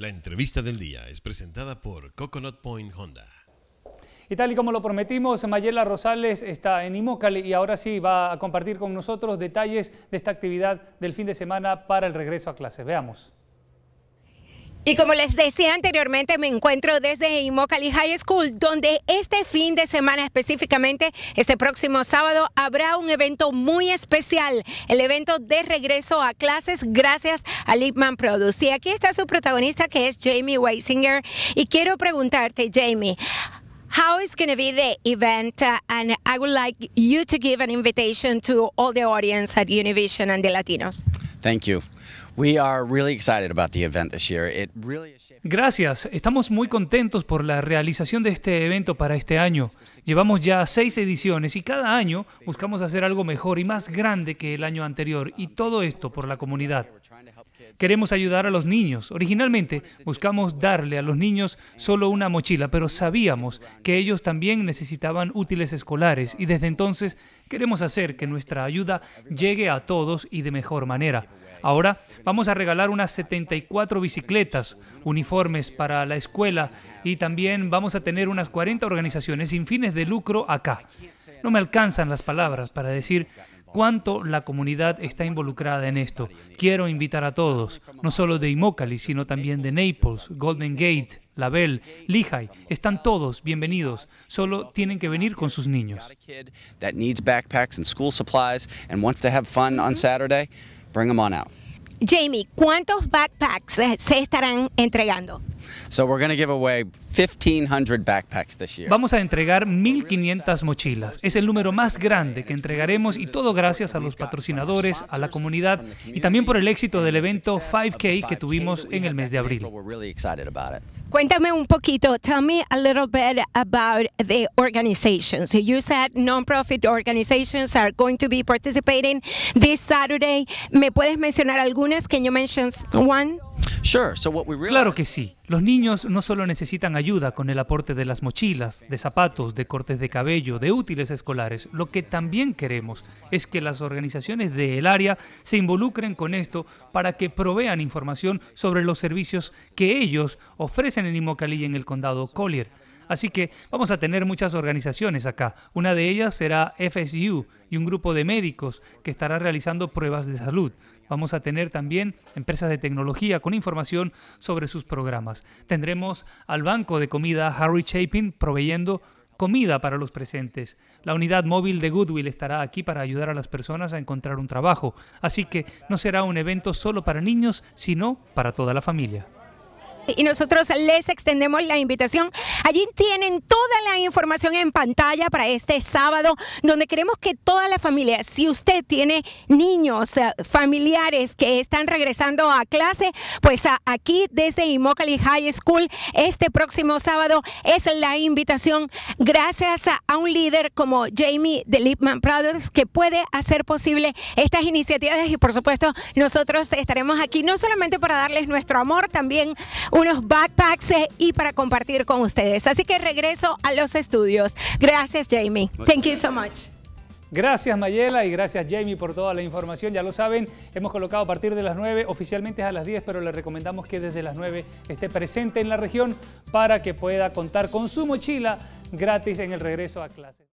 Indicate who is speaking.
Speaker 1: La entrevista del día es presentada por Coconut Point Honda.
Speaker 2: Y tal y como lo prometimos, Mayela Rosales está en Imocali y ahora sí va a compartir con nosotros detalles de esta actividad del fin de semana para el regreso a clase. Veamos.
Speaker 1: Y como les decía anteriormente, me encuentro desde Immokalee High School, donde este fin de semana específicamente, este próximo sábado, habrá un evento muy especial, el evento de regreso a clases gracias a Lipman Produce. Y aquí está su protagonista que es Jamie Weisinger. Y quiero preguntarte, Jamie, how is going to be the event uh, and I would like you to give an invitation to all the audience at Univision and the Latinos. Thank you.
Speaker 2: Gracias, estamos muy contentos por la realización de este evento para este año. Llevamos ya seis ediciones y cada año buscamos hacer algo mejor y más grande que el año anterior y todo esto por la comunidad. Queremos ayudar a los niños. Originalmente buscamos darle a los niños solo una mochila, pero sabíamos que ellos también necesitaban útiles escolares y desde entonces queremos hacer que nuestra ayuda llegue a todos y de mejor manera. Ahora Vamos a regalar unas 74 bicicletas, uniformes para la escuela y también vamos a tener unas 40 organizaciones sin fines de lucro acá. No me alcanzan las palabras para decir cuánto la comunidad está involucrada en esto. Quiero invitar a todos, no solo de Imócali, sino también de Naples, Golden Gate, Label, Lehigh. Están todos bienvenidos, solo tienen que venir con sus niños.
Speaker 1: bring out. Jamie, ¿cuántos backpacks se estarán
Speaker 2: entregando?
Speaker 1: 1500 backpacks
Speaker 2: Vamos a entregar 1500 mochilas. Es el número más grande que entregaremos y todo gracias a los patrocinadores, a la comunidad y también por el éxito del evento 5K que tuvimos en el mes de abril.
Speaker 1: Cuéntame un poquito. Tell me a little bit about the organizations. you said non-profit organizations are going to be participating this Saturday. ¿Me puedes mencionar algunas? Can you mention one?
Speaker 2: Claro que sí. Los niños no solo necesitan ayuda con el aporte de las mochilas, de zapatos, de cortes de cabello, de útiles escolares. Lo que también queremos es que las organizaciones del área se involucren con esto para que provean información sobre los servicios que ellos ofrecen en y en el condado Collier. Así que vamos a tener muchas organizaciones acá. Una de ellas será FSU y un grupo de médicos que estará realizando pruebas de salud. Vamos a tener también empresas de tecnología con información sobre sus programas. Tendremos al banco de comida Harry Chapin proveyendo comida para los presentes. La unidad móvil de Goodwill estará aquí para ayudar a las personas a encontrar un trabajo, así que no será un evento solo para niños, sino para toda la familia
Speaker 1: y nosotros les extendemos la invitación. Allí tienen toda la información en pantalla para este sábado, donde queremos que toda la familia, si usted tiene niños, eh, familiares que están regresando a clase, pues aquí desde Immokalee High School, este próximo sábado es la invitación. Gracias a un líder como Jamie de Lipman Brothers que puede hacer posible estas iniciativas y por supuesto nosotros estaremos aquí no solamente para darles nuestro amor, también unos backpacks eh, y para compartir con ustedes. Así que regreso a los estudios. Gracias, Jamie. Thank you so much.
Speaker 2: Gracias Mayela y gracias Jamie por toda la información. Ya lo saben, hemos colocado a partir de las 9, oficialmente es a las 10, pero le recomendamos que desde las 9 esté presente en la región para que pueda contar con su mochila gratis en el regreso a clases.